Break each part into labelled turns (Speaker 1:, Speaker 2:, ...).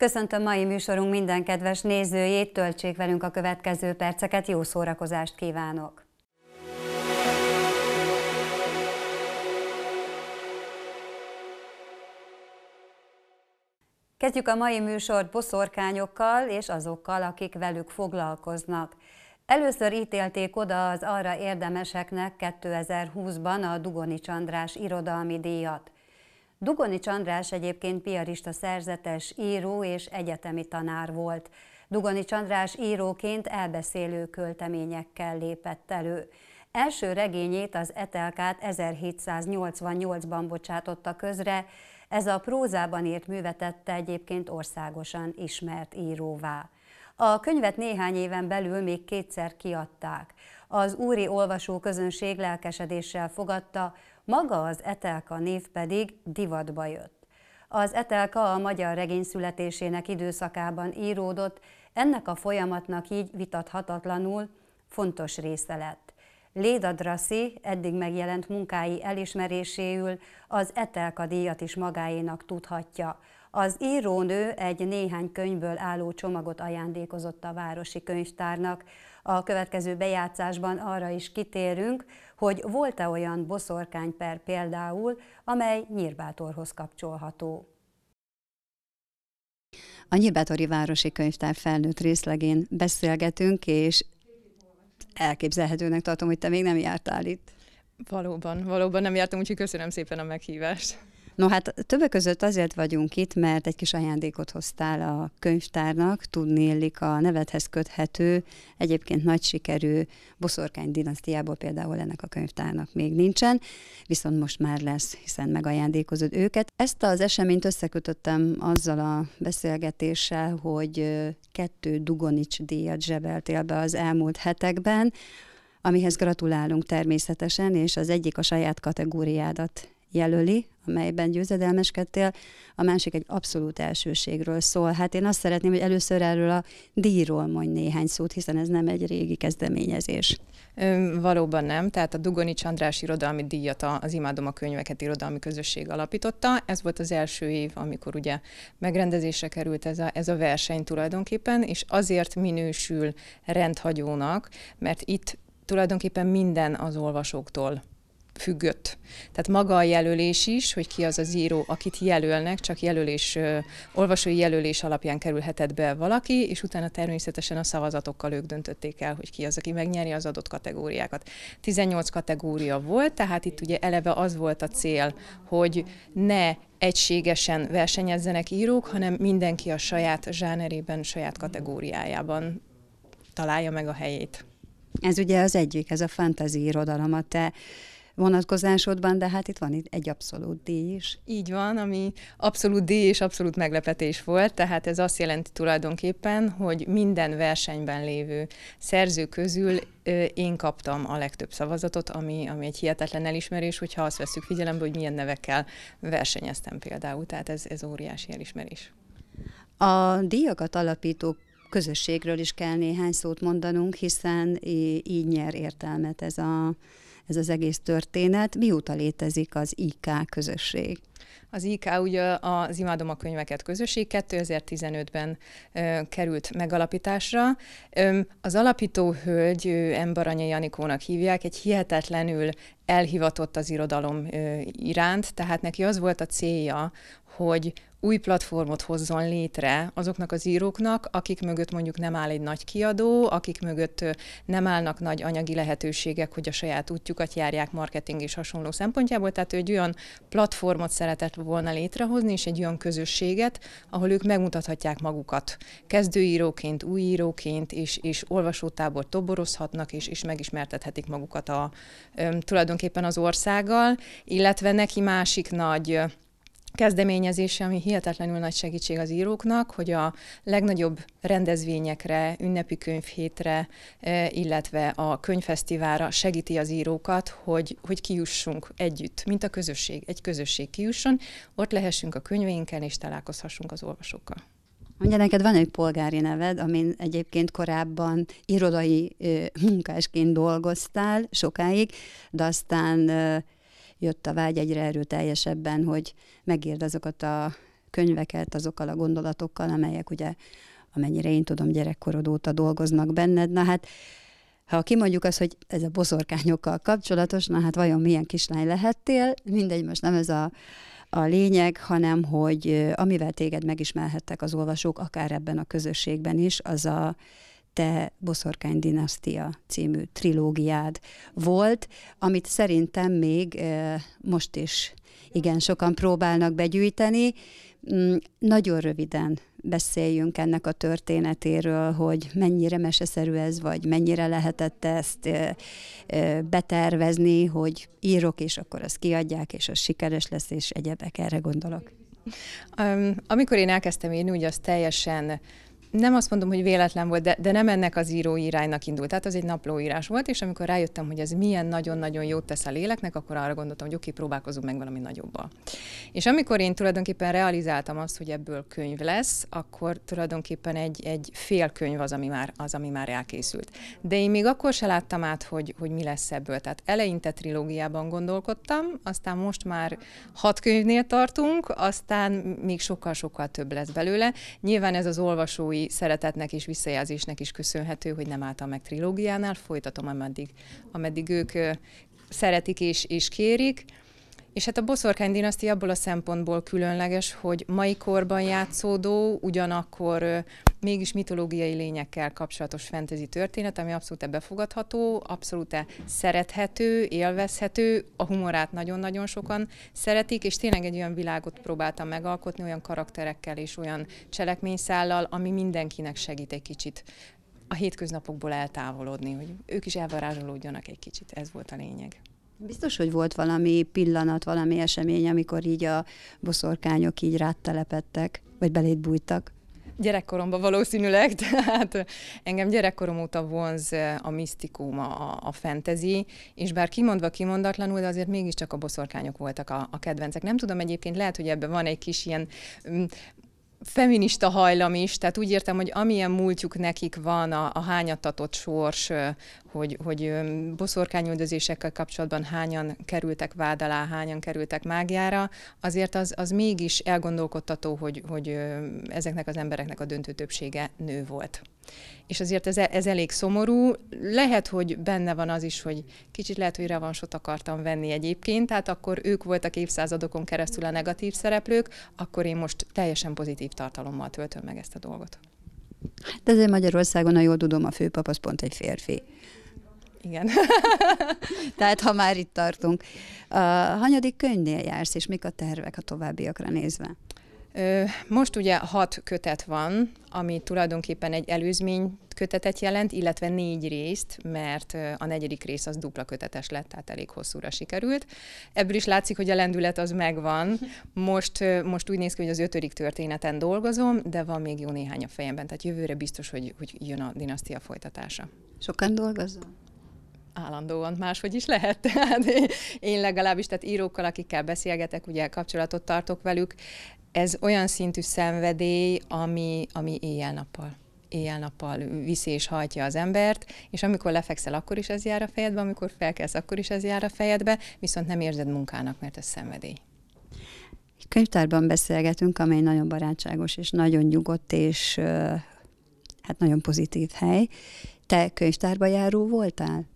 Speaker 1: Köszöntöm mai műsorunk minden kedves nézőjét, töltsék velünk a következő perceket, jó szórakozást kívánok! Kezdjük a mai műsort boszorkányokkal és azokkal, akik velük foglalkoznak. Először ítélték oda az arra érdemeseknek 2020-ban a Dugoni Csandrás irodalmi díjat. Dugonics András egyébként piarista szerzetes, író és egyetemi tanár volt. Dugonics András íróként elbeszélő költeményekkel lépett elő. Első regényét, az Etelkát 1788-ban bocsátotta közre, ez a prózában írt művetette egyébként országosan ismert íróvá. A könyvet néhány éven belül még kétszer kiadták. Az úri olvasó közönség lelkesedéssel fogadta, maga az Etelka név pedig divatba jött. Az Etelka a magyar regény születésének időszakában íródott, ennek a folyamatnak így vitathatatlanul fontos része lett. Léda Drassi eddig megjelent munkái elismeréséül az Etelka díjat is magáénak tudhatja. Az írónő egy néhány könyvből álló csomagot ajándékozott a Városi Könyvtárnak, a következő bejátszásban arra is kitérünk, hogy volt-e olyan boszorkányper például, amely nyírbátorhoz kapcsolható. A Nyírbátori Városi Könyvtár felnőtt részlegén beszélgetünk, és elképzelhetőnek tartom, hogy te még nem jártál itt.
Speaker 2: Valóban, valóban nem jártam, úgyhogy köszönöm szépen a meghívást.
Speaker 1: No hát többek között azért vagyunk itt, mert egy kis ajándékot hoztál a könyvtárnak, tudnélik a nevedhez köthető, egyébként nagy sikerű boszorkány dinasztiából például ennek a könyvtárnak még nincsen, viszont most már lesz, hiszen megajándékozod őket. Ezt az eseményt összekötöttem azzal a beszélgetéssel, hogy kettő Dugonics díjat zsebeltél be az elmúlt hetekben, amihez gratulálunk természetesen, és az egyik a saját kategóriádat jelöli, amelyben győzedelmeskedtél, a másik egy abszolút elsőségről szól. Hát én azt szeretném, hogy először erről a díjról mondj néhány szót, hiszen ez nem egy régi kezdeményezés. Valóban nem, tehát a Dugonics
Speaker 2: András irodalmi díjat az Imádom a könyveket irodalmi közösség alapította. Ez volt az első év, amikor ugye megrendezésre került ez a, ez a verseny tulajdonképpen, és azért minősül rendhagyónak, mert itt tulajdonképpen minden az olvasóktól függött. Tehát maga a jelölés is, hogy ki az az író, akit jelölnek, csak jelölés, olvasói jelölés alapján kerülhetett be valaki, és utána természetesen a szavazatokkal ők döntötték el, hogy ki az, aki megnyeri az adott kategóriákat. 18 kategória volt, tehát itt ugye eleve az volt a cél, hogy ne egységesen versenyezzenek írók, hanem mindenki a saját zsánerében, saját kategóriájában találja meg a helyét.
Speaker 1: Ez ugye az egyik, ez a fantasy irodalom, a te vonatkozásodban, de hát itt van itt egy abszolút díj is. Így van,
Speaker 2: ami abszolút díj és abszolút meglepetés volt, tehát ez azt jelenti tulajdonképpen, hogy minden versenyben lévő szerző közül én kaptam a legtöbb szavazatot, ami, ami egy hihetetlen elismerés, hogyha azt veszük figyelembe, hogy milyen nevekkel versenyeztem például, tehát ez,
Speaker 1: ez óriási elismerés. A díjakat alapító közösségről is kell néhány szót mondanunk, hiszen így nyer értelmet ez a ez az egész történet. Mióta létezik az IK közösség?
Speaker 2: Az IK ugye az Imádom a könyveket közösség 2015-ben ö, került megalapításra. Ö, az alapító hölgy, Embaranya Janikónak hívják, egy hihetetlenül elhivatott az irodalom ö, iránt, tehát neki az volt a célja, hogy új platformot hozzon létre azoknak az íróknak, akik mögött mondjuk nem áll egy nagy kiadó, akik mögött nem állnak nagy anyagi lehetőségek, hogy a saját útjukat járják marketing és hasonló szempontjából. Tehát ő egy olyan platformot szeretett volna létrehozni, és egy olyan közösséget, ahol ők megmutathatják magukat. Kezdőíróként, újíróként és, és olvasótábor toborozhatnak, és, és megismertethetik magukat a, tulajdonképpen az országgal, illetve neki másik nagy kezdeményezése, ami hihetetlenül nagy segítség az íróknak, hogy a legnagyobb rendezvényekre, ünnepi könyvhétre, e, illetve a könyvfesztiválra segíti az írókat, hogy, hogy kijussunk együtt, mint a közösség, egy közösség kijusson, ott lehessünk a könyveinkkel
Speaker 1: és találkozhassunk az olvasókkal. Mondja, neked van egy polgári neved, amin egyébként korábban irodai ö, munkásként dolgoztál sokáig, de aztán ö, jött a vágy egyre erőteljesebben, hogy megírd azokat a könyveket azokkal a gondolatokkal, amelyek ugye, amennyire én tudom, gyerekkorod óta dolgoznak benned. Na hát, ha kimondjuk azt, hogy ez a boszorkányokkal kapcsolatos, na hát vajon milyen kislány lehettél, mindegy, most nem ez a, a lényeg, hanem hogy amivel téged megismerhettek az olvasók, akár ebben a közösségben is, az a te Boszorkány dinasztia című trilógiád volt, amit szerintem még most is igen sokan próbálnak begyűjteni. Mm, nagyon röviden beszéljünk ennek a történetéről, hogy mennyire meseszerű ez, vagy mennyire lehetett ezt betervezni, hogy írok, és akkor azt kiadják, és az sikeres lesz, és egyebek erre gondolok.
Speaker 2: Amikor én elkezdtem írni, ugye az teljesen nem azt mondom, hogy véletlen volt, de, de nem ennek az írói iránynak indult. Tehát az egy naplóírás volt, és amikor rájöttem, hogy ez milyen nagyon-nagyon jót tesz a léleknek, akkor arra gondoltam, hogy oké, próbálkozunk meg valami nagyobbal. És amikor én tulajdonképpen realizáltam azt, hogy ebből könyv lesz, akkor tulajdonképpen egy, egy fél könyv az, ami már, az, ami már elkészült. De én még akkor se láttam át, hogy, hogy mi lesz ebből. Tehát eleinte trilógiában gondolkodtam, aztán most már hat könyvnél tartunk, aztán még sokkal-sokkal több lesz belőle. Nyilván ez az olvasói későbbi szeretetnek és visszajelzésnek is köszönhető, hogy nem álltam meg trilógiánál, folytatom ameddig, ameddig ők szeretik és, és kérik. És hát a boszorkány dinasztia abból a szempontból különleges, hogy mai korban játszódó, ugyanakkor mégis mitológiai lényekkel kapcsolatos fentezi történet, ami abszolút befogadható, abszolút szerethető, élvezhető, a humorát nagyon-nagyon sokan szeretik, és tényleg egy olyan világot próbáltam megalkotni, olyan karakterekkel és olyan cselekményszállal, ami mindenkinek segít egy kicsit a hétköznapokból eltávolodni, hogy ők is elvarázsolódjanak egy kicsit, ez volt a lényeg.
Speaker 1: Biztos, hogy volt valami pillanat, valami esemény, amikor így a boszorkányok így rád telepettek, vagy belét bújtak?
Speaker 2: Gyerekkoromban valószínűleg, tehát engem gyerekkorom óta vonz eh, a misztikum, a, a fantasy, és bár kimondva kimondatlanul, de azért mégiscsak a boszorkányok voltak a, a kedvencek. Nem tudom egyébként, lehet, hogy ebben van egy kis ilyen mm, feminista hajlam is, tehát úgy értem, hogy amilyen múltjuk nekik van, a, a hányattatott sors, eh, hogy, hogy boszorkányüldözésekkel kapcsolatban hányan kerültek vád alá, hányan kerültek mágiára, azért az, az mégis elgondolkodtató, hogy, hogy ezeknek az embereknek a döntő többsége nő volt. És azért ez, ez elég szomorú. Lehet, hogy benne van az is, hogy kicsit lehet, hogy revansot akartam venni egyébként, tehát akkor ők voltak évszázadokon keresztül a negatív szereplők, akkor én most teljesen pozitív tartalommal töltöm meg ezt a dolgot.
Speaker 1: De hát azért Magyarországon, ha jól tudom, a főpap az pont egy férfi. Igen. Tehát, ha már itt tartunk. A hanyadik könyvnél jársz, és mik a tervek a továbbiakra nézve?
Speaker 2: Most ugye hat kötet van, ami tulajdonképpen egy előzmény kötetet jelent, illetve négy részt, mert a negyedik rész az dupla kötetes lett, tehát elég hosszúra sikerült. Ebből is látszik, hogy a lendület az megvan. Most, most úgy néz ki, hogy az ötödik történeten dolgozom, de van még jó néhány a fejemben, tehát jövőre biztos, hogy, hogy jön a dinasztia folytatása.
Speaker 1: Sokan dolgozom?
Speaker 2: állandóan máshogy is lehet. Tehát én legalábbis, tehát írókkal, akikkel beszélgetek, ugye kapcsolatot tartok velük, ez olyan szintű szenvedély, ami, ami éjjel-nappal éjjel-nappal viszi és hajtja az embert, és amikor lefekszel, akkor is ez jár a fejedbe, amikor felkelsz, akkor is ez jár a fejedbe, viszont nem érzed munkának, mert ez szenvedély.
Speaker 1: Könyvtárban beszélgetünk, amely nagyon barátságos és nagyon nyugodt és hát nagyon pozitív hely. Te könyvtárba járó voltál?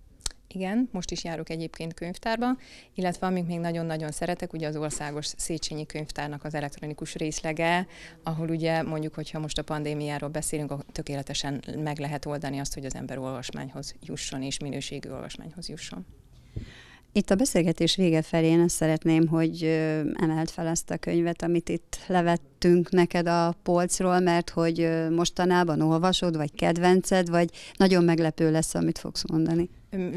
Speaker 2: igen, most is járok egyébként könyvtárba, illetve amik még nagyon-nagyon szeretek, ugye az országos Széchenyi könyvtárnak az elektronikus részlege, ahol ugye mondjuk, hogyha most a pandémiáról beszélünk, akkor tökéletesen meg lehet oldani azt, hogy az ember olvasmányhoz jusson és minőségű olvasmányhoz jusson.
Speaker 1: Itt a beszélgetés vége felé én azt szeretném, hogy emelt fel ezt a könyvet, amit itt levettünk neked a polcról, mert hogy mostanában olvasod, vagy kedvenced, vagy nagyon meglepő lesz, amit fogsz mondani.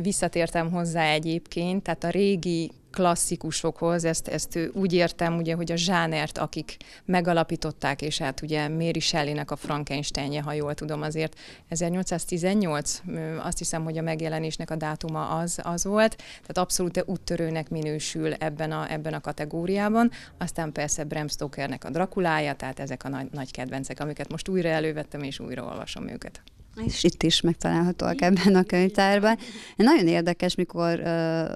Speaker 2: Visszatértem hozzá egyébként, tehát a régi klasszikusokhoz, ezt, ezt úgy értem, ugye, hogy a zsánert, akik megalapították, és hát ugye Méri Shelley-nek a Frankensteinje, ha jól tudom, azért 1818, azt hiszem, hogy a megjelenésnek a dátuma az, az volt, tehát abszolút úttörőnek minősül ebben a, ebben a kategóriában. Aztán persze Bram Stokernek a Drakulája, tehát ezek a nagy, nagy kedvencek, amiket most újra elővettem, és újra olvasom őket.
Speaker 1: És itt is megtalálhatóak ebben a könyvtárban. Nagyon érdekes, mikor uh,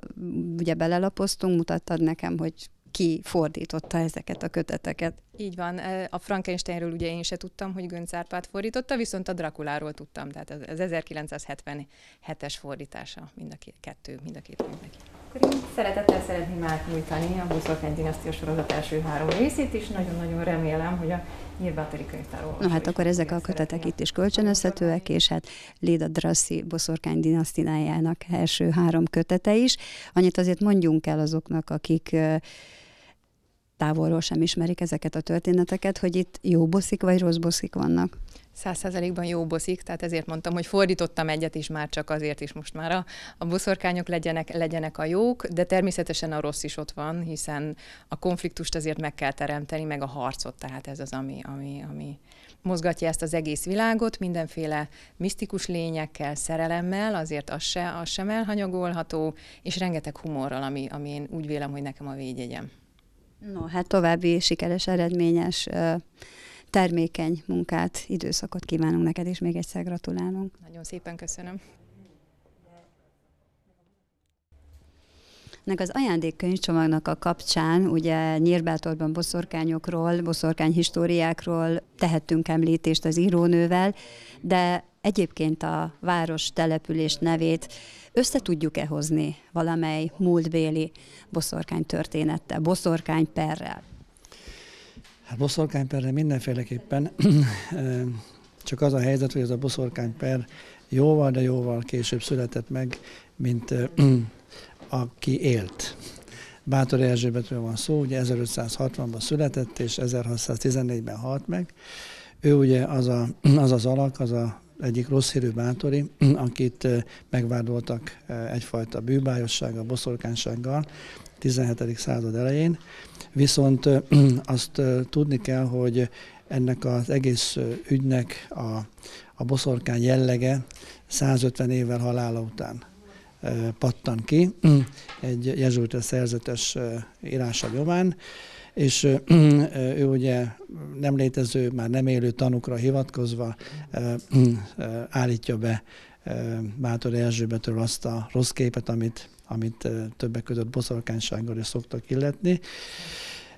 Speaker 1: ugye belelapoztunk, mutattad nekem, hogy ki fordította ezeket a köteteket.
Speaker 2: Így van, a Frankensteinről ugye én se tudtam, hogy Gönc Árpád fordította, viszont a Drakuláról tudtam, tehát az 1977-es fordítása mind a két, kettő, mind a két műnek. Akkor én szeretettel szeretném átnyújtani a Buszolkány dinasztia sorozat első három részét is. Nagyon-nagyon remélem, hogy a nyilvátori könyvtár Na, hát
Speaker 1: akkor ezek a kötetek itt is kölcsönözhetőek, és hát Léda Drassi Boszorkány dinasztinájának első három kötete is. Annyit azért mondjunk el azoknak, akik távolról sem ismerik ezeket a történeteket, hogy itt jó boszik vagy rossz boszik vannak
Speaker 2: százszerzelékben jó boszik, tehát ezért mondtam, hogy fordítottam egyet is már csak azért is most már a, a boszorkányok legyenek, legyenek a jók, de természetesen a rossz is ott van, hiszen a konfliktust azért meg kell teremteni, meg a harcot, tehát ez az, ami, ami, ami mozgatja ezt az egész világot, mindenféle misztikus lényekkel, szerelemmel, azért az, se, az sem elhanyagolható, és rengeteg humorral, ami, ami én úgy vélem, hogy nekem a védjegyem.
Speaker 1: No, hát további sikeres, eredményes uh termékeny munkát, időszakot kívánunk neked, és még egyszer gratulálunk.
Speaker 2: Nagyon szépen köszönöm.
Speaker 1: Ennek az ajándékkönyvcsomagnak a kapcsán, ugye Nyírbátorban boszorkányokról, boszorkányhistóriákról tehettünk említést az írónővel, de egyébként a város település nevét össze tudjuk-e hozni valamely múltbéli boszorkány történettel, boszorkány perrel?
Speaker 3: Hát boszorkányperre mindenféleképpen csak az a helyzet, hogy ez a boszorkányper jóval, de jóval később született meg, mint aki élt. Bátor Erzsébetről van szó, ugye 1560-ban született, és 1614-ben halt meg. Ő ugye az a, az, az alak, az a egyik rossz hírű bátori, akit megvádoltak egyfajta bűbájossággal, boszorkánsággal, 17. század elején, viszont azt tudni kell, hogy ennek az egész ügynek a, a boszorkány jellege 150 évvel halála után pattan ki mm. egy jezsuita szerzetes írása nyomán, és ő ugye nem létező, már nem élő tanukra hivatkozva mm. állítja be Bátor Erzsébetről azt a rossz képet, amit amit eh, többek között boszorkánysággal is szoktak illetni.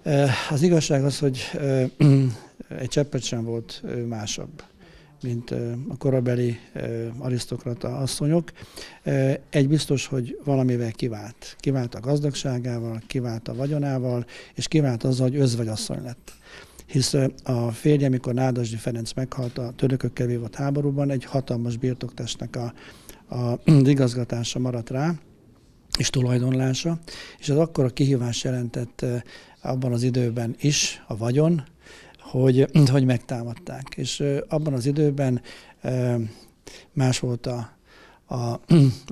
Speaker 3: Eh, az igazság az, hogy eh, egy cseppet sem volt másabb mint a korabeli arisztokrata asszonyok. Egy biztos, hogy valamivel kivált. Kivált a gazdagságával, kivált a vagyonával, és kivált azzal, hogy özvegyasszony lett hisz a férje, amikor Nádasdi Ferenc meghalt a törökökkel vívott háborúban, egy hatalmas birtoktestnek a, a, az igazgatása maradt rá, és tulajdonlása, és az akkor a kihívás jelentett abban az időben is a vagyon, hogy, hogy megtámadták. És abban az időben más volt a, a, a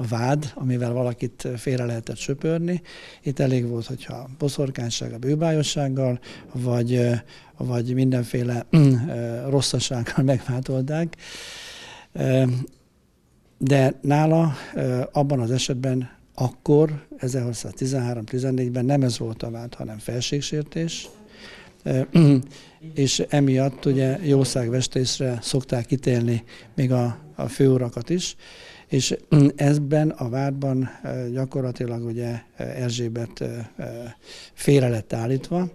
Speaker 3: vád, amivel valakit félre lehetett söpörni. Itt elég volt, hogyha boszorkánysága, bőbájossággal, vagy, vagy mindenféle rosszasággal megváltolták. De nála abban az esetben akkor 1613-14-ben nem ez volt a vád, hanem felségsértés, és emiatt ugye jószágvestésre szokták ítélni még a, a főurakat is, és ezben a vádban gyakorlatilag ugye Erzsébet félre lett állítva.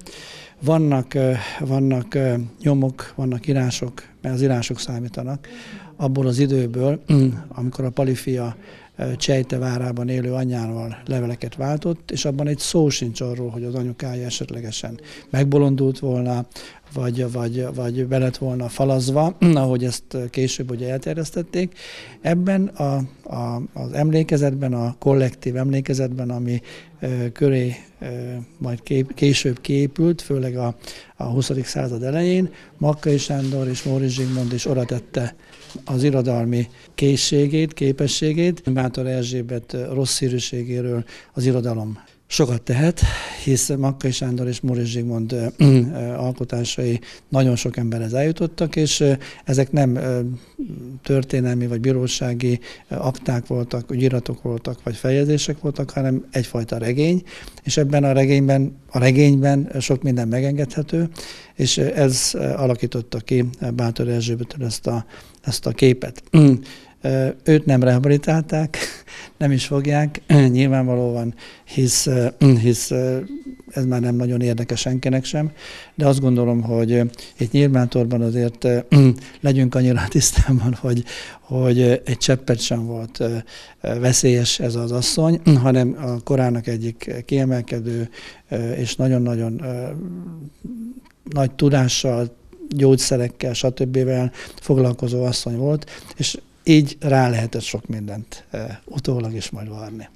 Speaker 3: Vannak, vannak nyomok, vannak írások, mert az írások számítanak, abból az időből, amikor a Palifia Csejtevárában élő anyjával leveleket váltott, és abban egy szó sincs arról, hogy az anyukája esetlegesen megbolondult volna, vagy, vagy, vagy be lett volna falazva, ahogy ezt később ugye elterjesztették. Ebben a, a, az emlékezetben, a kollektív emlékezetben, ami ö, köré ö, majd kép, később képült, főleg a, a 20. század elején, Makkai Sándor és Móri Zsigmond is oratette az irodalmi készségét, képességét. Bátor Erzsébet eh, rossz hírűségéről az irodalom sokat tehet, hisz Makkai Sándor és Móricz Zsigmond eh, eh, alkotásai nagyon sok emberhez eljutottak, és ezek nem történelmi vagy bírósági akták voltak, ügyiratok voltak, vagy fejezések voltak, hanem egyfajta regény, és ebben a regényben, a regényben sok minden megengedhető, és ez alakította ki Bátor Erzsébetől ezt a ezt a képet. Mm. Őt nem rehabilitálták, nem is fogják, nyilvánvalóan, hisz, mm, hisz ez már nem nagyon érdekes senkinek sem, de azt gondolom, hogy itt nyilvántorban azért mm, legyünk annyira tisztában, hogy, hogy egy cseppet sem volt veszélyes ez az asszony, hanem a korának egyik kiemelkedő és nagyon-nagyon nagy tudással, gyógyszerekkel, stb. foglalkozó asszony volt, és így rá lehetett sok mindent eh, utólag is majd várni.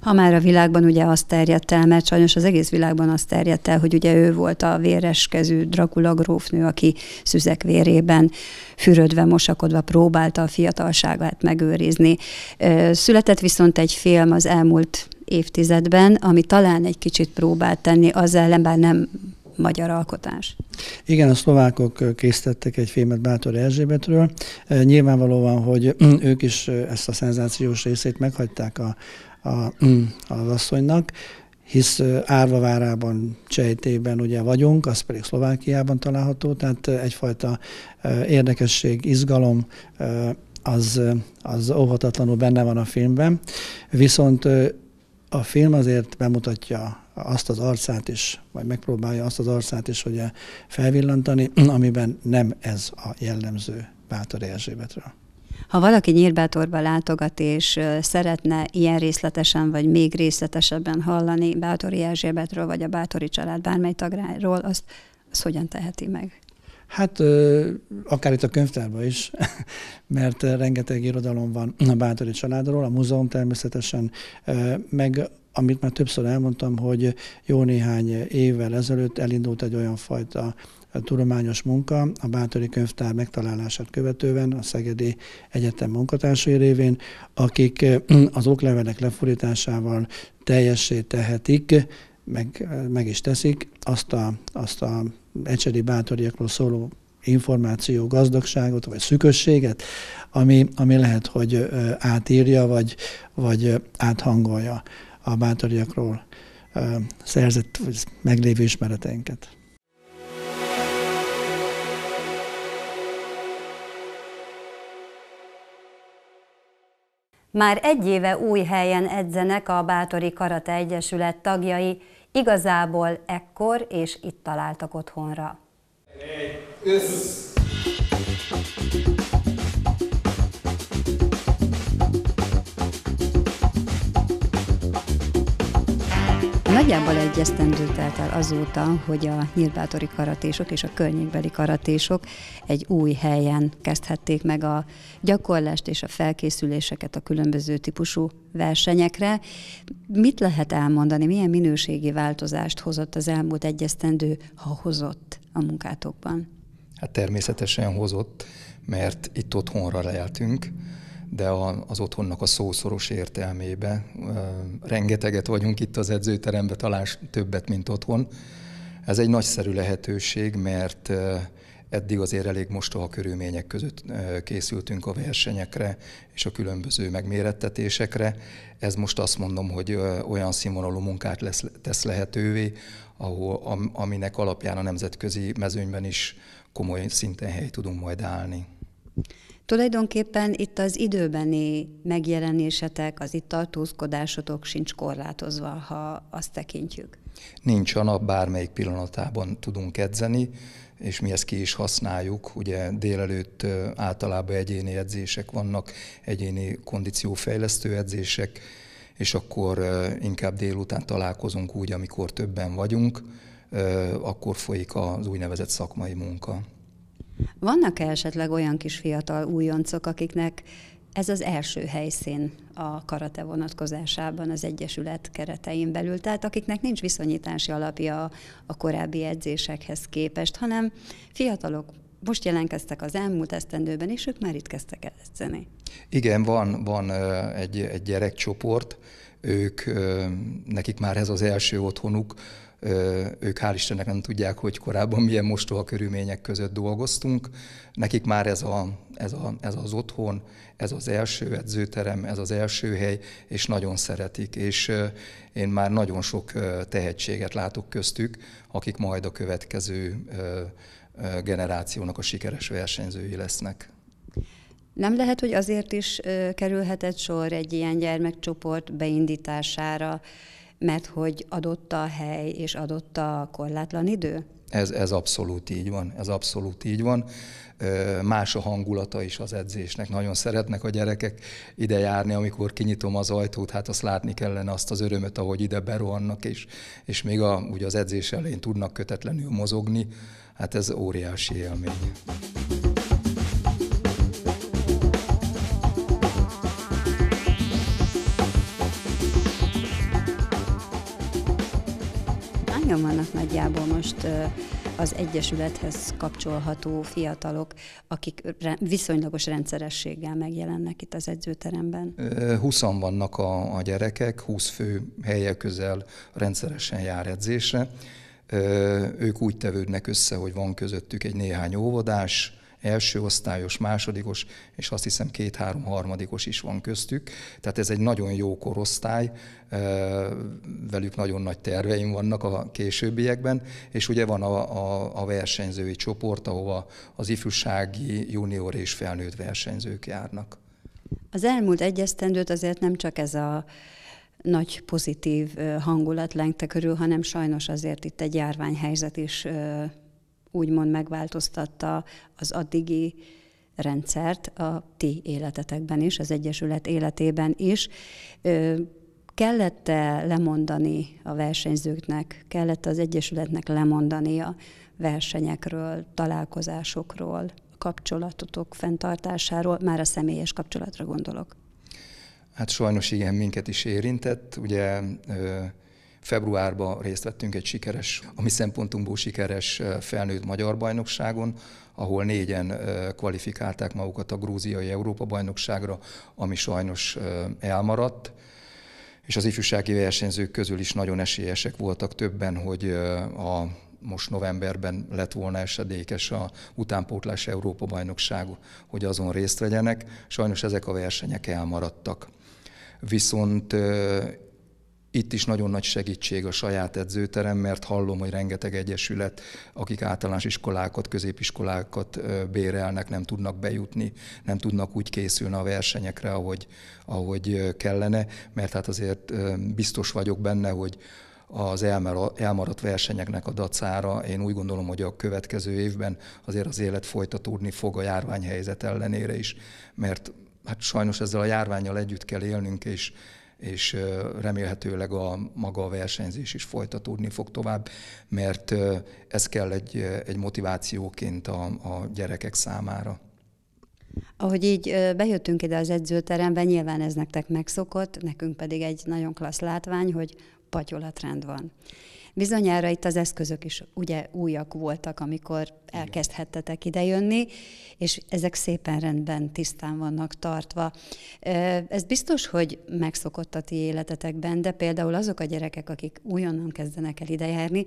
Speaker 1: Ha már a világban ugye azt terjedt el, mert sajnos az egész világban azt terjedt el, hogy ugye ő volt a véres kezű Dracula grófnő, aki szüzek vérében fürödve, mosakodva próbálta a fiatalságát megőrizni. Született viszont egy film az elmúlt évtizedben, ami talán egy kicsit próbált tenni az ellen, bár nem magyar alkotás.
Speaker 3: Igen, a szlovákok készítettek egy filmet Bátor Erzsébetről. Eh, nyilvánvalóan, hogy mm, ők is eh, ezt a szenzációs részét meghagyták a, a, mm, az asszonynak, hisz eh, Árvavárában, Csejtében ugye vagyunk, az pedig Szlovákiában található, tehát egyfajta érdekesség, izgalom az, az óhatatlanul benne van a filmben. Viszont a film azért bemutatja azt az arcát is, vagy megpróbálja azt az arcát is ugye felvillantani, amiben nem ez a jellemző Bátor Erzsébetről.
Speaker 1: Ha valaki Nyírbátorba látogat és szeretne ilyen részletesen vagy még részletesebben hallani Bátori Erzsébetről vagy a Bátori család bármely tagráról, azt, azt hogyan teheti meg?
Speaker 3: Hát akár itt a könyvtárban is, mert rengeteg irodalom van a Bátori családról, a múzeum természetesen, meg amit már többször elmondtam, hogy jó néhány évvel ezelőtt elindult egy olyan fajta tudományos munka a Bátori Könyvtár megtalálását követően a Szegedi Egyetem munkatársai révén, akik az oklevelek lefordításával teljessé tehetik, meg, meg is teszik azt a, azt a ecsedi bátoriakról szóló információ gazdagságot, vagy szükösséget, ami, ami lehet, hogy átírja, vagy, vagy áthangolja a bátoriakról szerzett, vagy meglévő ismereteinket.
Speaker 1: Már egy éve új helyen edzenek a Bátori Karate Egyesület tagjai, igazából ekkor és itt találtak otthonra. Egy, Nagyjából egy esztendő telt el azóta, hogy a nyírbátori karatésok és a környékbeli karatésok egy új helyen kezdhették meg a gyakorlást és a felkészüléseket a különböző típusú versenyekre. Mit lehet elmondani, milyen minőségi változást hozott az elmúlt egy esztendő, ha hozott a munkátokban?
Speaker 4: Hát természetesen hozott, mert itt otthonra leeltünk, de a, az otthonnak a szószoros értelmébe. Rengeteget vagyunk itt az edzőteremben, talán többet, mint otthon. Ez egy nagyszerű lehetőség, mert eddig azért elég mostoha körülmények között készültünk a versenyekre és a különböző megmérettetésekre. Ez most azt mondom, hogy olyan színvonalú munkát lesz, tesz lehetővé, ahol, aminek alapján a nemzetközi mezőnyben is komoly szinten hely tudunk majd állni.
Speaker 1: Tulajdonképpen itt az időbeni megjelenésetek, az itt tartózkodásotok sincs korlátozva, ha azt
Speaker 4: tekintjük. Nincs a nap bármelyik pillanatában tudunk edzeni, és mi ezt ki is használjuk. Ugye délelőtt általában egyéni edzések vannak, egyéni kondíciófejlesztő edzések, és akkor inkább délután találkozunk úgy, amikor többen vagyunk, akkor folyik az úgynevezett szakmai munka.
Speaker 1: Vannak-e esetleg olyan kis fiatal újoncok, akiknek ez az első helyszín a karate vonatkozásában az Egyesület keretein belül, tehát akiknek nincs viszonyítási alapja a korábbi edzésekhez képest, hanem fiatalok most jelentkeztek az elmúlt esztendőben, és ők már itt kezdtek el edzeni.
Speaker 4: Igen, van, van egy, egy gyerekcsoport, ők, nekik már ez az első otthonuk, ők hál' Istennek nem tudják, hogy korábban milyen mostoha körülmények között dolgoztunk. Nekik már ez, a, ez, a, ez az otthon, ez az első edzőterem, ez az első hely, és nagyon szeretik. És én már nagyon sok tehetséget látok köztük, akik majd a következő generációnak a sikeres versenyzői lesznek.
Speaker 1: Nem lehet, hogy azért is kerülhetett sor egy ilyen gyermekcsoport beindítására, mert hogy adott a hely és adott a korlátlan idő?
Speaker 4: Ez, ez abszolút így van, ez abszolút így van. Más a hangulata is az edzésnek. Nagyon szeretnek a gyerekek ide járni, amikor kinyitom az ajtót, hát azt látni kellene azt az örömöt, ahogy ide berohannak, és, és még a, ugye az edzés elején tudnak kötetlenül mozogni. Hát ez óriási élmény.
Speaker 1: hányan vannak nagyjából most az Egyesülethez kapcsolható fiatalok, akik viszonylagos rendszerességgel megjelennek itt az edzőteremben?
Speaker 4: 20 vannak a, a gyerekek, 20 fő helye közel rendszeresen jár edzésre. Ők úgy tevődnek össze, hogy van közöttük egy néhány óvodás, első osztályos, másodikos, és azt hiszem két-három harmadikos is van köztük. Tehát ez egy nagyon jó korosztály, velük nagyon nagy terveim vannak a későbbiekben, és ugye van a, a, a versenyzői csoport, ahova az ifjúsági, junior és felnőtt versenyzők járnak.
Speaker 1: Az elmúlt egyesztendőt azért nem csak ez a nagy pozitív hangulat lengte körül, hanem sajnos azért itt egy járványhelyzet is úgymond megváltoztatta az addigi rendszert a ti életetekben is, az Egyesület életében is. Kellett-e lemondani a versenyzőknek, kellett az Egyesületnek lemondani a versenyekről, találkozásokról, kapcsolatotok fenntartásáról, már a személyes kapcsolatra gondolok?
Speaker 4: Hát sajnos igen, minket is érintett. Ugye Februárban részt vettünk egy sikeres, a mi szempontunkból sikeres felnőtt magyar bajnokságon, ahol négyen kvalifikálták magukat a grúziai Európa-bajnokságra, ami sajnos elmaradt és az ifjúsági versenyzők közül is nagyon esélyesek voltak többen, hogy a most novemberben lett volna esedékes a utánpótlás Európa bajnokság, hogy azon részt vegyenek. Sajnos ezek a versenyek elmaradtak. Viszont itt is nagyon nagy segítség a saját edzőterem, mert hallom, hogy rengeteg egyesület, akik általános iskolákat, középiskolákat bérelnek, nem tudnak bejutni, nem tudnak úgy készülni a versenyekre, ahogy, ahogy kellene, mert hát azért biztos vagyok benne, hogy az elmaradt versenyeknek a dacára. Én úgy gondolom, hogy a következő évben azért az élet folytatódni fog a járványhelyzet ellenére is, mert hát sajnos ezzel a járványjal együtt kell élnünk, és és remélhetőleg a maga a versenyzés is folytatódni fog tovább, mert ez kell egy, egy motivációként a, a gyerekek számára.
Speaker 1: Ahogy így bejöttünk ide az edzőterembe, nyilván ez nektek megszokott, nekünk pedig egy nagyon klassz látvány, hogy patyolatrend van. Bizonyára itt az eszközök is ugye újak voltak, amikor elkezdhettetek idejönni, és ezek szépen rendben tisztán vannak tartva. Ez biztos, hogy megszokott a ti életetekben, de például azok a gyerekek, akik újonnan kezdenek el idejárni,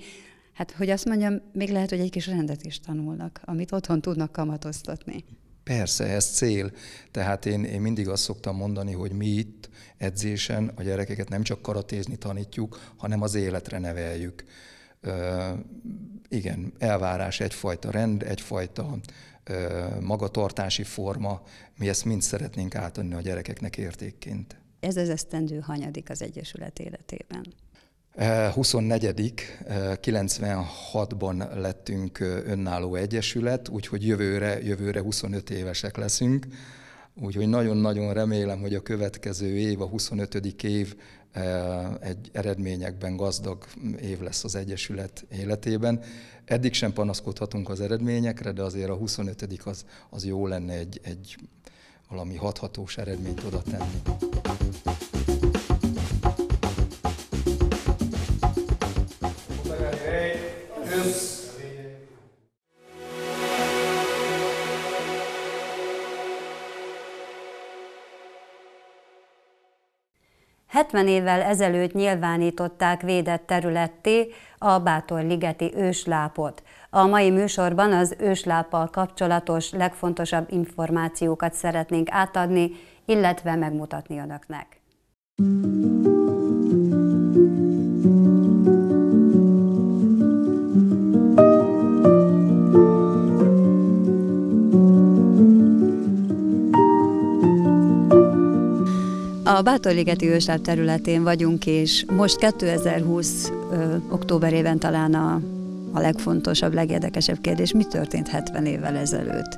Speaker 1: Hát, hogy azt mondjam, még lehet, hogy egy kis rendet is tanulnak, amit otthon tudnak kamatoztatni.
Speaker 4: Persze, ez cél. Tehát én, én mindig azt szoktam mondani, hogy mi itt edzésen a gyerekeket nem csak karatézni tanítjuk, hanem az életre neveljük. Ö, igen, elvárás, egyfajta rend, egyfajta ö, magatartási forma, mi ezt mind szeretnénk átadni a gyerekeknek értékként.
Speaker 1: Ez az esztendő hanyadik az Egyesület életében?
Speaker 4: 24 eh, 96-ban eh, lettünk eh, önálló egyesület, úgyhogy jövőre, jövőre 25 évesek leszünk. Úgyhogy nagyon-nagyon remélem, hogy a következő év, a 25. év egy eredményekben gazdag év lesz az Egyesület életében. Eddig sem panaszkodhatunk az eredményekre, de azért a 25. az, az jó lenne egy, egy valami hathatós eredményt oda tenni.
Speaker 1: 70 évvel ezelőtt nyilvánították védett területté a Bátorligeti őslápot. A mai műsorban az őslápal kapcsolatos legfontosabb információkat szeretnénk átadni, illetve megmutatni önöknek. Música A Bátorligeti ősláb területén vagyunk, és most 2020 ö, októberében talán a, a legfontosabb, legérdekesebb kérdés, mi történt 70 évvel ezelőtt?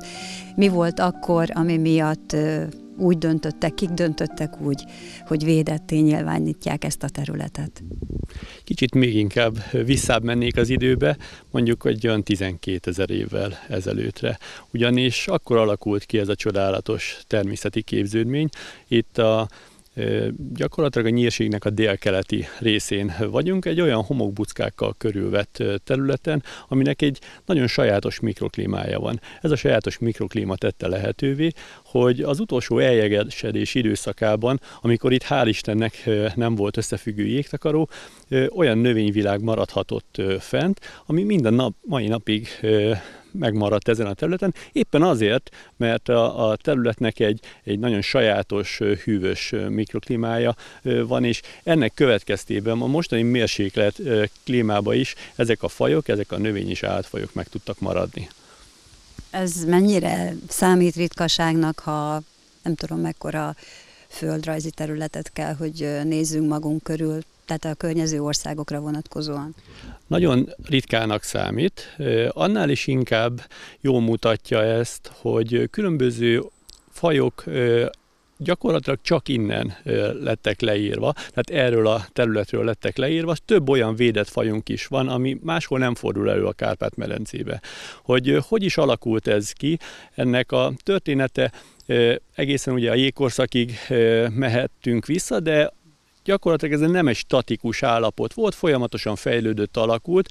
Speaker 1: Mi volt akkor, ami miatt ö, úgy döntöttek, kik döntöttek úgy, hogy védetté nyilvánítják ezt a területet?
Speaker 5: Kicsit még inkább visszább mennék az időbe, mondjuk egy olyan 12 ezer évvel ezelőttre. Ugyanis akkor alakult ki ez a csodálatos természeti képződmény. Itt a Gyakorlatilag a nyírségnek a délkeleti részén vagyunk, egy olyan homokbuckákkal körülvett területen, aminek egy nagyon sajátos mikroklímája van. Ez a sajátos mikroklíma tette lehetővé, hogy az utolsó eljegesedés időszakában, amikor itt hál' Istennek nem volt összefüggő jégtakaró, olyan növényvilág maradhatott fent, ami minden nap, mai napig megmaradt ezen a területen, éppen azért, mert a, a területnek egy, egy nagyon sajátos, hűvös mikroklimája van, és ennek következtében a mostani mérséklet klímába is ezek a fajok, ezek a növény és állatfajok meg tudtak maradni.
Speaker 1: Ez mennyire számít ritkaságnak, ha nem tudom mekkora földrajzi területet kell, hogy nézzünk magunk körül, tehát a környező országokra vonatkozóan?
Speaker 5: nagyon ritkának számít, annál is inkább jól mutatja ezt, hogy különböző fajok gyakorlatilag csak innen lettek leírva, tehát erről a területről lettek leírva, több olyan védett fajunk is van, ami máshol nem fordul elő a Kárpát-medencébe. Hogy hogy is alakult ez ki, ennek a története egészen ugye a jégkorszakig mehettünk vissza, de gyakorlatilag ez nem egy statikus állapot volt, folyamatosan fejlődött, alakult.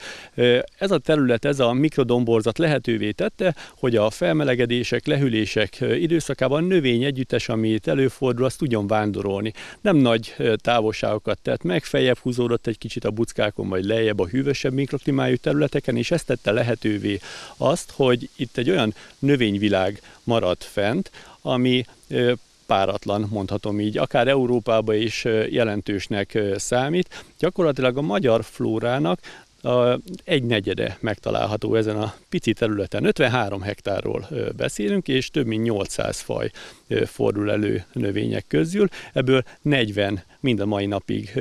Speaker 5: Ez a terület, ez a mikrodomborzat lehetővé tette, hogy a felmelegedések, lehűlések időszakában növény együttes, ami itt előfordul, azt tudjon vándorolni. Nem nagy távolságokat tett meg, feljebb húzódott egy kicsit a buckákon, vagy lejjebb a hűvösebb mikroklimájú területeken, és ezt tette lehetővé azt, hogy itt egy olyan növényvilág maradt fent, ami páratlan, mondhatom így, akár Európában is jelentősnek számít. Gyakorlatilag a magyar flórának egy negyede megtalálható ezen a pici területen. 53 hektárról beszélünk, és több mint 800 faj fordul elő növények közül. Ebből 40 mind a mai napig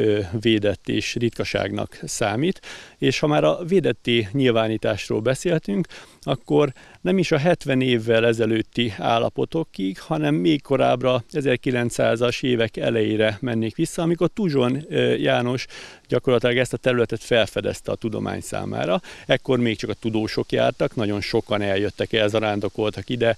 Speaker 5: védett és ritkaságnak számít, és ha már a védetti nyilvánításról beszéltünk, akkor nem is a 70 évvel ezelőtti állapotokig, hanem még korábbra 1900-as évek elejére mennék vissza, amikor Tuzson János gyakorlatilag ezt a területet felfedezte a tudomány számára. Ekkor még csak a tudósok jártak, nagyon sokan eljöttek, elzarándokoltak ide,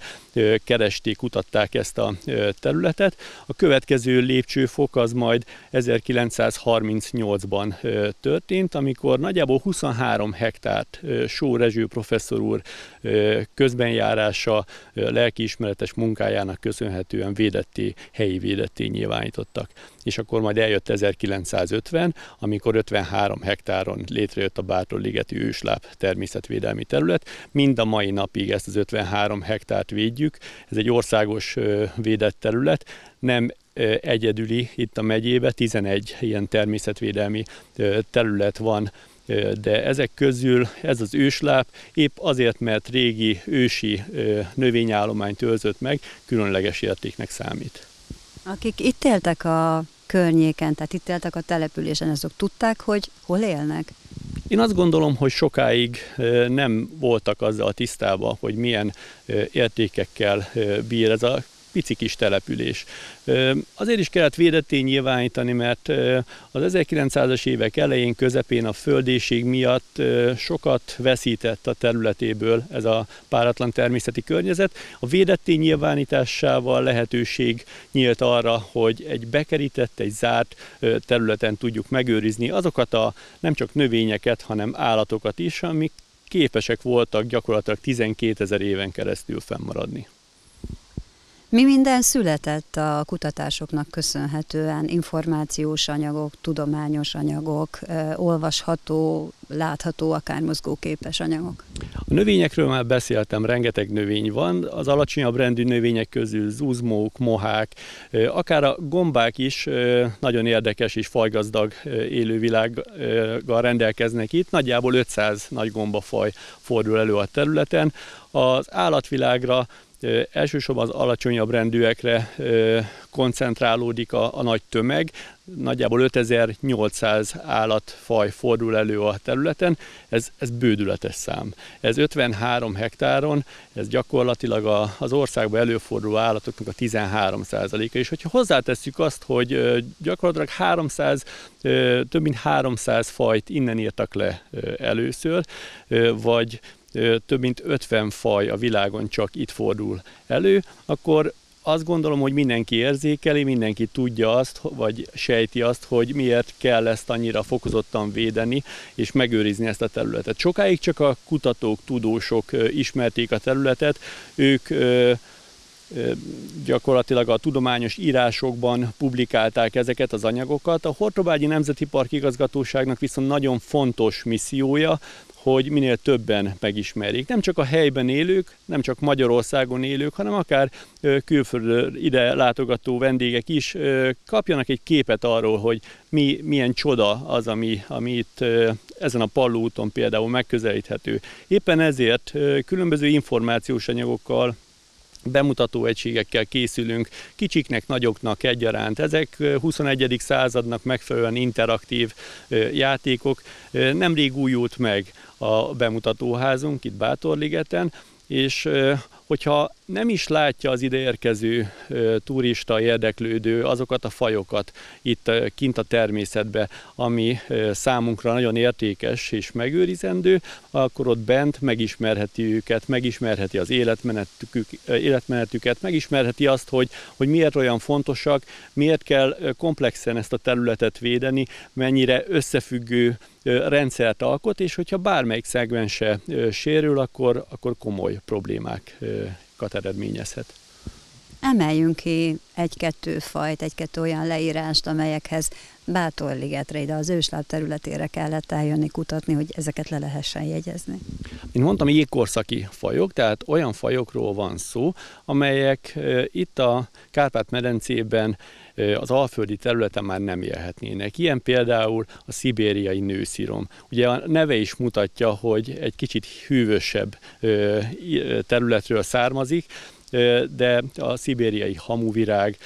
Speaker 5: keresték, kutatták ezt a területet. A következő lépcsőfok az majd 1938-ban történt, amikor nagyjából 23 hektárt Só Rezső professzor úr közbenjárása lelkiismeretes munkájának köszönhetően védetté, helyi védetté nyilvánítottak és akkor majd eljött 1950, amikor 53 hektáron létrejött a Bátor-ligeti ősláp természetvédelmi terület. Mind a mai napig ezt az 53 hektárt védjük, ez egy országos védett terület, nem egyedüli itt a megyébe, 11 ilyen természetvédelmi terület van de ezek közül ez az ősláp épp azért, mert régi ősi növényállományt őrzött meg, különleges értéknek számít.
Speaker 1: Akik itt éltek a környéken, tehát itt éltek a településen, azok tudták, hogy hol élnek?
Speaker 5: Én azt gondolom, hogy sokáig nem voltak azzal tisztában, hogy milyen értékekkel bír ez a pici kis település. Azért is kellett védetté nyilvánítani, mert az 1900-as évek elején, közepén a földéség miatt sokat veszített a területéből ez a páratlan természeti környezet. A védetté nyilvánításával lehetőség nyílt arra, hogy egy bekerített, egy zárt területen tudjuk megőrizni azokat a nem csak növényeket, hanem állatokat is, amik képesek voltak gyakorlatilag 12 ezer éven keresztül fennmaradni.
Speaker 1: Mi minden született a kutatásoknak köszönhetően, információs anyagok, tudományos anyagok, olvasható, látható, akár mozgóképes anyagok?
Speaker 5: A növényekről már beszéltem, rengeteg növény van. Az alacsonyabb rendű növények közül zuzmók, mohák, akár a gombák is nagyon érdekes és fajgazdag élővilággal rendelkeznek itt. Nagyjából 500 nagy gombafaj fordul elő a területen. Az állatvilágra Elsősorban az alacsonyabb rendűekre koncentrálódik a, a nagy tömeg. Nagyjából 5800 állatfaj fordul elő a területen, ez, ez bődületes szám. Ez 53 hektáron, ez gyakorlatilag a, az országban előforduló állatoknak a 13%-a. És hogyha hozzátesszük azt, hogy gyakorlatilag 300, több mint 300 fajt innen írtak le először, vagy több mint 50 faj a világon csak itt fordul elő, akkor azt gondolom, hogy mindenki érzékeli, mindenki tudja azt, vagy sejti azt, hogy miért kell ezt annyira fokozottan védeni és megőrizni ezt a területet. Sokáig csak a kutatók, tudósok ismerték a területet, ők gyakorlatilag a tudományos írásokban publikálták ezeket az anyagokat. A Hortobágyi Nemzeti Park igazgatóságnak viszont nagyon fontos missziója, hogy minél többen megismerjék. Nem csak a helyben élők, nem csak Magyarországon élők, hanem akár külföldről ide látogató vendégek is kapjanak egy képet arról, hogy mi, milyen csoda az, ami, ami itt ezen a pallóúton például megközelíthető. Éppen ezért különböző információs anyagokkal bemutató egységekkel készülünk, kicsiknek, nagyoknak egyaránt. Ezek 21. századnak megfelelően interaktív játékok. Nemrég újult meg a bemutatóházunk itt Bátorligeten, és hogyha nem is látja az ideérkező turista érdeklődő azokat a fajokat itt kint a természetbe, ami számunkra nagyon értékes és megőrizendő, akkor ott bent megismerheti őket, megismerheti az életmenetük, életmenetüket, megismerheti azt, hogy, hogy miért olyan fontosak, miért kell komplexen ezt a területet védeni, mennyire összefüggő rendszert alkot, és hogyha bármelyik szegmense sérül, akkor, akkor komoly problémákat eredményezhet.
Speaker 1: Emeljünk ki egy-kettő fajt, egy-kettő olyan leírást, amelyekhez Bátorligetre, ide az őslap területére kellett eljönni kutatni, hogy ezeket le lehessen jegyezni.
Speaker 5: Mint mondtam, jégkorszaki fajok, tehát olyan fajokról van szó, amelyek itt a Kárpát-medencében az alföldi területen már nem élhetnének. Ilyen például a szibériai nőszírom. Ugye a neve is mutatja, hogy egy kicsit hűvösebb területről származik, de a szibériai hamuvirág,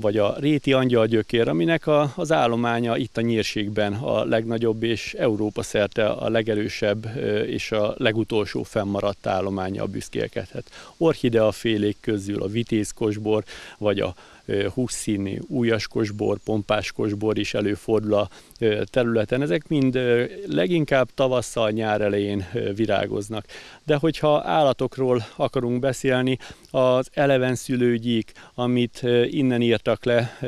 Speaker 5: vagy a réti angyalgyökér, aminek a, az állománya itt a nyírségben a legnagyobb, és Európa szerte a legerősebb és a legutolsó fennmaradt állománya a büszkélkedhet. Orchideafélék közül a vitézkosbor, vagy a húszszínű, újaskosbor, pompáskosbor is előfordul a területen. Ezek mind leginkább tavasszal, nyár elején virágoznak. De hogyha állatokról akarunk beszélni, az eleven szülőgyík, amit innen írtak le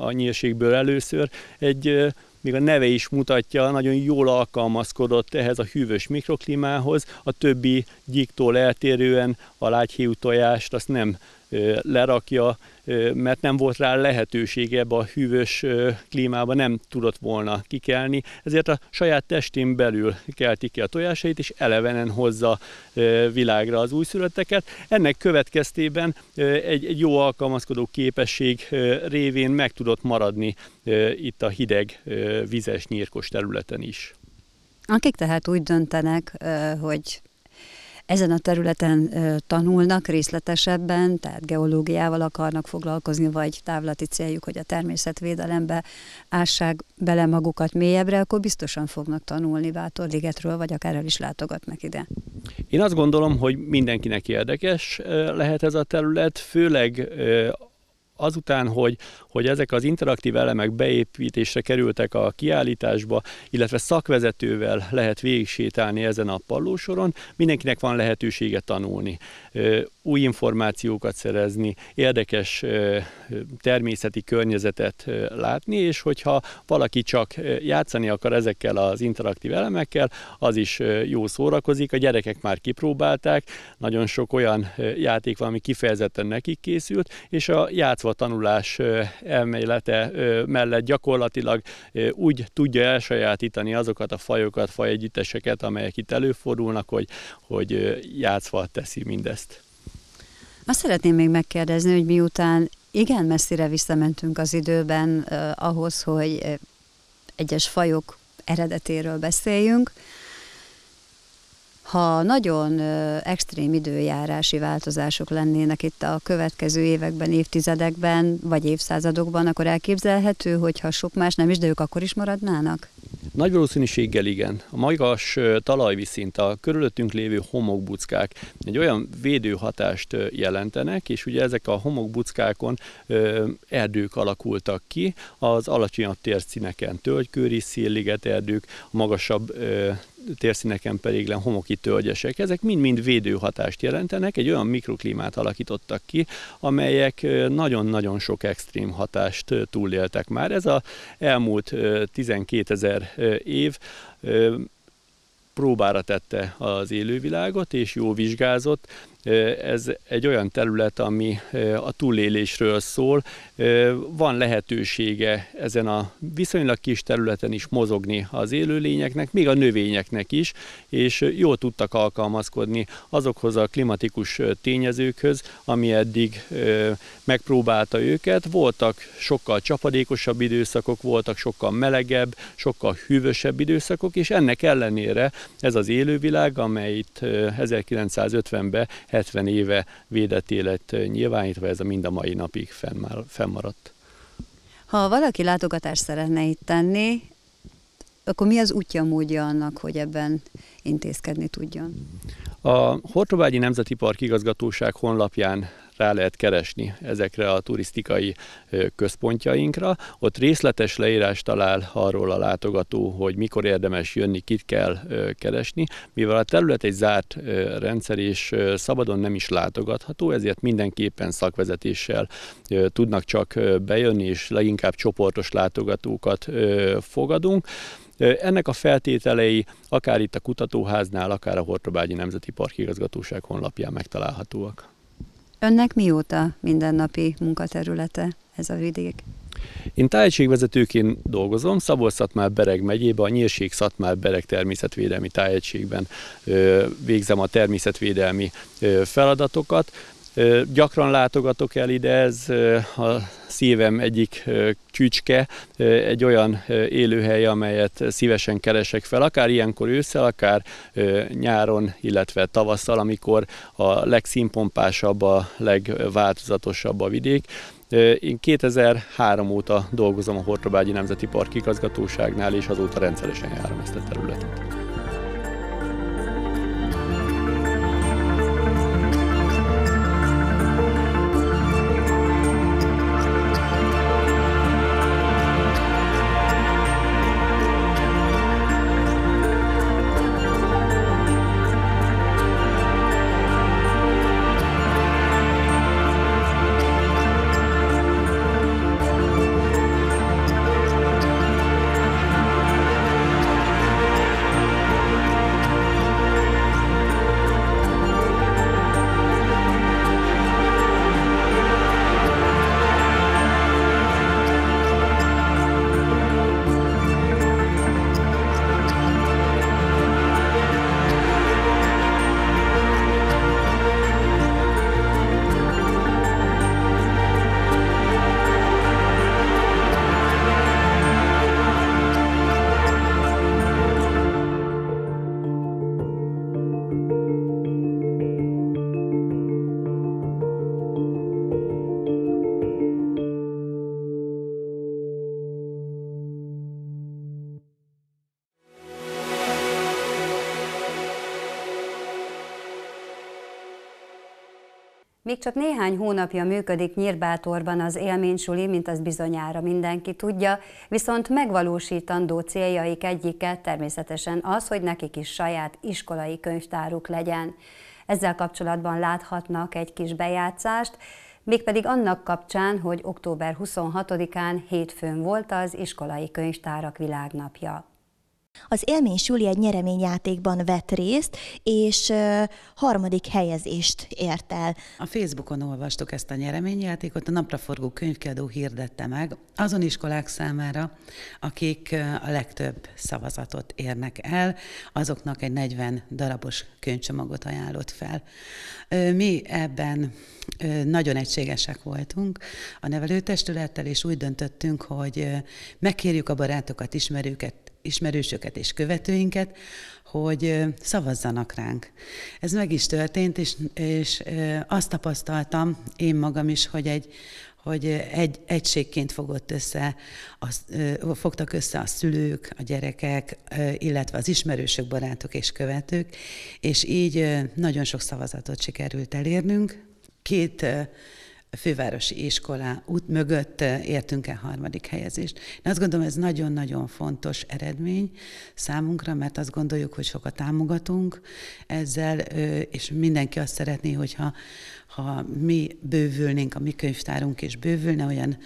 Speaker 5: a nyírségből először, egy még a neve is mutatja, nagyon jól alkalmazkodott ehhez a hűvös mikroklimához, a többi gyíktól eltérően a lágyhíjú tojást azt nem lerakja, mert nem volt rá lehetősége ebbe a hűvös klímába, nem tudott volna kikelni, ezért a saját testén belül kelti ki a tojásait, és elevenen hozza világra az újszülötteket. Ennek következtében egy, egy jó alkalmazkodó képesség révén meg tudott maradni itt a hideg, vizes, nyírkos területen is.
Speaker 1: Akik tehát úgy döntenek, hogy ezen a területen tanulnak részletesebben, tehát geológiával akarnak foglalkozni, vagy távlati céljuk, hogy a természetvédelembe ássák bele magukat mélyebbre, akkor biztosan fognak tanulni Bátorligetről, vagy akár el is látogatnak ide.
Speaker 5: Én azt gondolom, hogy mindenkinek érdekes lehet ez a terület, főleg azután, hogy, hogy ezek az interaktív elemek beépítésre kerültek a kiállításba, illetve szakvezetővel lehet sétálni ezen a pallósoron, mindenkinek van lehetősége tanulni új információkat szerezni, érdekes természeti környezetet látni, és hogyha valaki csak játszani akar ezekkel az interaktív elemekkel, az is jó szórakozik. A gyerekek már kipróbálták, nagyon sok olyan játék van, ami kifejezetten nekik készült, és a játszva tanulás elmélete mellett gyakorlatilag úgy tudja elsajátítani azokat a fajokat, fajegyütteseket, amelyek itt előfordulnak, hogy, hogy játszva teszi mindezt.
Speaker 1: Azt szeretném még megkérdezni, hogy miután igen messzire visszamentünk az időben eh, ahhoz, hogy eh, egyes fajok eredetéről beszéljünk, ha nagyon extrém időjárási változások lennének itt a következő években, évtizedekben, vagy évszázadokban, akkor elképzelhető, hogy ha sok más nem is, de ők akkor is maradnának?
Speaker 5: Nagy valószínűséggel igen. A magas talajviszint, a körülöttünk lévő homokbuckák egy olyan védőhatást jelentenek, és ugye ezek a homokbuckákon erdők alakultak ki, az alacsonyabb térszíneken tölgykőri, szélliget erdők, magasabb térszíneken pedig le homoki tölgyesek. Ezek mind-mind védőhatást jelentenek, egy olyan mikroklímát alakítottak ki, amelyek nagyon-nagyon sok extrém hatást túléltek már. Ez a elmúlt 12 ezer év próbára tette az élővilágot, és jó vizsgázott, ez egy olyan terület, ami a túlélésről szól. Van lehetősége ezen a viszonylag kis területen is mozogni az élőlényeknek, még a növényeknek is, és jól tudtak alkalmazkodni azokhoz a klimatikus tényezőkhöz, ami eddig megpróbálta őket. Voltak sokkal csapadékosabb időszakok, voltak sokkal melegebb, sokkal hűvösebb időszakok, és ennek ellenére ez az élővilág, amely itt 1950-ben 70 éve védett élet nyilvánítva, ez a mind a mai napig fennmaradt.
Speaker 1: Ha valaki látogatást szeretne itt tenni, akkor mi az útja módja annak, hogy ebben intézkedni tudjon?
Speaker 5: A Hortobágyi Nemzeti Park igazgatóság honlapján rá lehet keresni ezekre a turisztikai központjainkra. Ott részletes leírás talál arról a látogató, hogy mikor érdemes jönni, kit kell keresni. Mivel a terület egy zárt rendszer és szabadon nem is látogatható, ezért mindenképpen szakvezetéssel tudnak csak bejönni, és leginkább csoportos látogatókat fogadunk. Ennek a feltételei akár itt a Kutatóháznál, akár a Hortobágyi Nemzeti Park Igazgatóság honlapján megtalálhatóak.
Speaker 1: Önnek mióta mindennapi munkaterülete ez a vidék?
Speaker 5: Én tájegységvezetőként dolgozom, szabolcs szatmár bereg megyében, a nyírség szatmár bereg természetvédelmi tájegységben végzem a természetvédelmi feladatokat. Gyakran látogatok el ide, ez a szívem egyik csücske, egy olyan élőhely, amelyet szívesen keresek fel, akár ilyenkor ősszel, akár nyáron, illetve tavasszal, amikor a legszínpompásabb, a legváltozatosabb a vidék. Én 2003 óta dolgozom a Hortobágyi Nemzeti Park igazgatóságnál, és azóta rendszeresen járom ezt a területet.
Speaker 1: Még csak néhány hónapja működik Nyírbátorban az élménysuli, mint az bizonyára mindenki tudja, viszont megvalósítandó céljaik egyike természetesen az, hogy nekik is saját iskolai könyvtáruk legyen. Ezzel kapcsolatban láthatnak egy kis bejátszást, mégpedig annak kapcsán, hogy október 26-án hétfőn volt az iskolai könyvtárak világnapja. Az élmény Suli
Speaker 6: egy nyereményjátékban vett részt, és harmadik helyezést
Speaker 7: ért el. A Facebookon olvastuk ezt a nyereményjátékot, a napraforgó könyvkiadó hirdette meg azon iskolák számára, akik a legtöbb szavazatot érnek el, azoknak egy 40 darabos könyvcsomagot ajánlott fel. Mi ebben nagyon egységesek voltunk a nevelőtestülettel, és úgy döntöttünk, hogy megkérjük a barátokat, ismerőket, ismerősöket és követőinket, hogy szavazzanak ránk. Ez meg is történt, és, és azt tapasztaltam én magam is, hogy egy, hogy egy, egységként fogott össze, az, fogtak össze a szülők, a gyerekek, illetve az ismerősök, barátok és követők, és így nagyon sok szavazatot sikerült elérnünk. Két fővárosi iskola út mögött értünk el harmadik helyezést. Én azt gondolom, ez nagyon-nagyon fontos eredmény számunkra, mert azt gondoljuk, hogy sokat támogatunk ezzel, és mindenki azt szeretné, hogyha ha mi bővülnénk, a mi könyvtárunk is bővülne olyan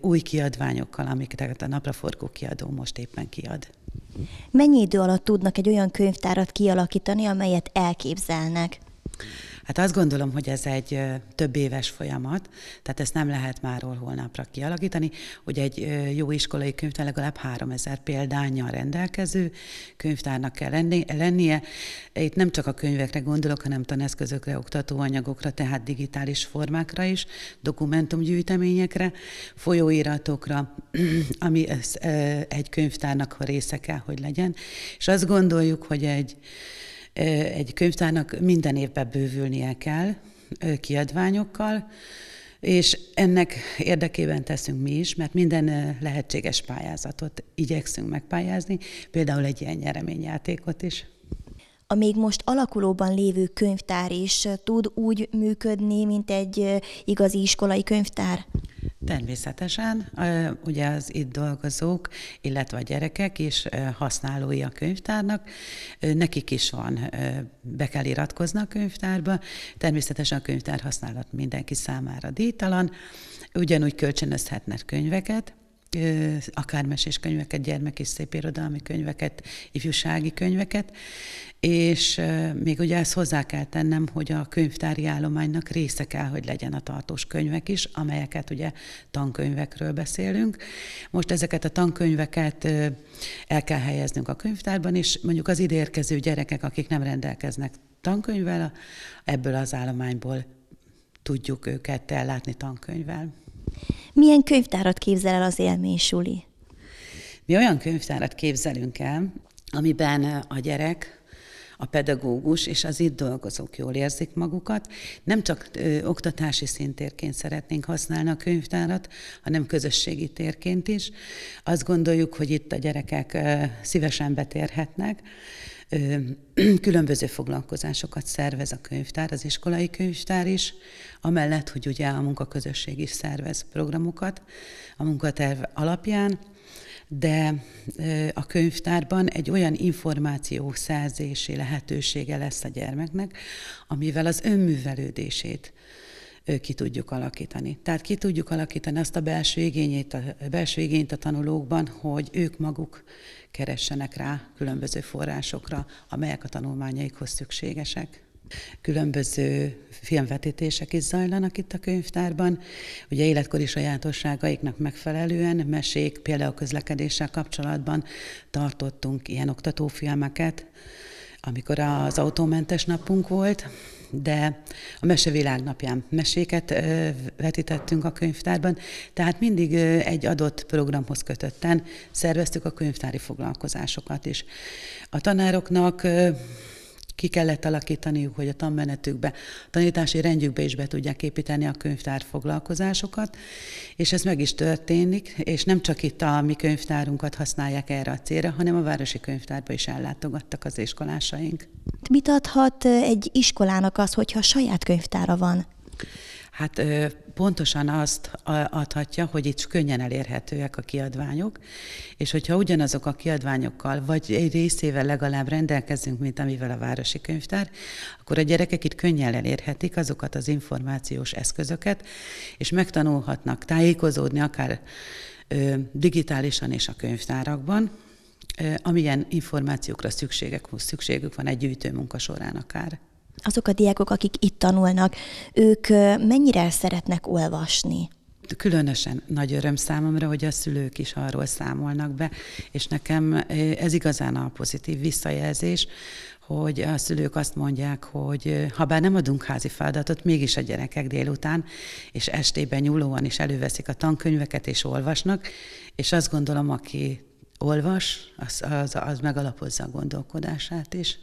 Speaker 7: új kiadványokkal, amiket a napraforgó kiadó most éppen kiad.
Speaker 6: Mennyi idő alatt tudnak egy olyan könyvtárat kialakítani, amelyet elképzelnek?
Speaker 7: Hát azt gondolom, hogy ez egy több éves folyamat, tehát ezt nem lehet már holnapra kialakítani, hogy egy jó iskolai könyvtár legalább 3000 példányjal rendelkező könyvtárnak kell lennie. Itt nem csak a könyvekre gondolok, hanem taneszközökre, oktatóanyagokra, tehát digitális formákra is, dokumentumgyűjteményekre, folyóiratokra, ami egy könyvtárnak a része kell, hogy legyen. És azt gondoljuk, hogy egy egy könyvtárnak minden évben bővülnie kell kiadványokkal, és ennek érdekében teszünk mi is, mert minden lehetséges pályázatot igyekszünk megpályázni, például egy ilyen nyereményjátékot is. A
Speaker 6: még most alakulóban lévő könyvtár is tud úgy működni, mint egy igazi iskolai könyvtár?
Speaker 7: Természetesen, ugye az itt dolgozók, illetve a gyerekek is használói a könyvtárnak, nekik is van, be kell iratkozni a könyvtárba, természetesen a könyvtár használat mindenki számára díjtalan, ugyanúgy kölcsönözhetnek könyveket, akár mesés könyveket gyermek és irodalmi könyveket, ifjúsági könyveket, és még ugye ezt hozzá kell tennem, hogy a könyvtári állománynak része kell, hogy legyen a tartós könyvek is, amelyeket ugye tankönyvekről beszélünk. Most ezeket a tankönyveket el kell helyeznünk a könyvtárban, és mondjuk az idérkező gyerekek, akik nem rendelkeznek tankönyvvel, ebből az állományból tudjuk őket ellátni tankönyvvel.
Speaker 6: Milyen könyvtárat képzel el az élmény, Suli?
Speaker 7: Mi olyan könyvtárat képzelünk el, amiben eh, a gyerek a pedagógus és az itt dolgozók jól érzik magukat. Nem csak ö, eh, oktatási szintérként szeretnénk használni a könyvtárat, hanem közösségi térként is. Azt gondoljuk, hogy itt a gyerekek ö, eh, szívesen betérhetnek, különböző foglalkozásokat szervez a könyvtár, az iskolai könyvtár is, amellett, hogy ugye a munkaközösség is szervez programokat a munkaterv alapján, de a könyvtárban egy olyan információ szerzési lehetősége lesz a gyermeknek, amivel az önművelődését ki tudjuk alakítani. Tehát ki tudjuk alakítani azt a belső igényét a, belső igényt a tanulókban, hogy ők maguk keressenek rá különböző forrásokra, amelyek a tanulmányaikhoz szükségesek. Különböző filmvetítések is zajlanak itt a könyvtárban. Ugye életkori sajátosságaiknak megfelelően mesék, például közlekedéssel kapcsolatban tartottunk ilyen oktatófilmeket, amikor az autómentes napunk volt, de a Mesevilág napján meséket vetítettünk a könyvtárban, tehát mindig egy adott programhoz kötötten szerveztük a könyvtári foglalkozásokat is. A tanároknak ki kellett alakítaniuk, hogy a tanmenetükbe, a tanítási rendjükbe is be tudják építeni a könyvtár foglalkozásokat, és ez meg is történik, és nem csak itt a mi könyvtárunkat használják erre a célra, hanem a városi könyvtárba is ellátogattak az iskolásaink.
Speaker 6: Mit adhat egy iskolának az, hogyha saját könyvtára van?
Speaker 7: Hát pontosan azt adhatja, hogy itt könnyen elérhetőek a kiadványok, és hogyha ugyanazok a kiadványokkal, vagy egy részével legalább rendelkezünk, mint amivel a Városi Könyvtár, akkor a gyerekek itt könnyen elérhetik azokat az információs eszközöket, és megtanulhatnak tájékozódni akár digitálisan és a könyvtárakban, amilyen információkra szükségek, szükségük van egy gyűjtőmunka során akár
Speaker 6: azok a diákok, akik itt tanulnak, ők mennyire szeretnek olvasni?
Speaker 7: különösen nagy öröm számomra, hogy a szülők is arról számolnak be, és nekem ez igazán a pozitív visszajelzés, hogy a szülők azt mondják, hogy ha bár nem adunk házi feladatot, mégis a gyerekek délután és estében nyúlóan is előveszik a tankönyveket és olvasnak, és azt gondolom, aki olvas, az, az, az megalapozza a gondolkodását is.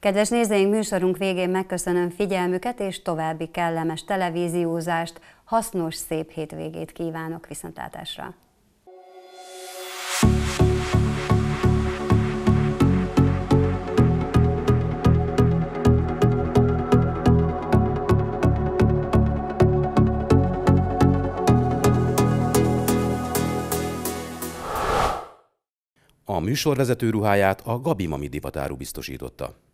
Speaker 1: Kedves nézőink, műsorunk végén megköszönöm figyelmüket és további kellemes televíziózást, hasznos, szép hétvégét kívánok viszontlátásra!
Speaker 7: A műsorvezető ruháját a Gabi Mami divatáru biztosította.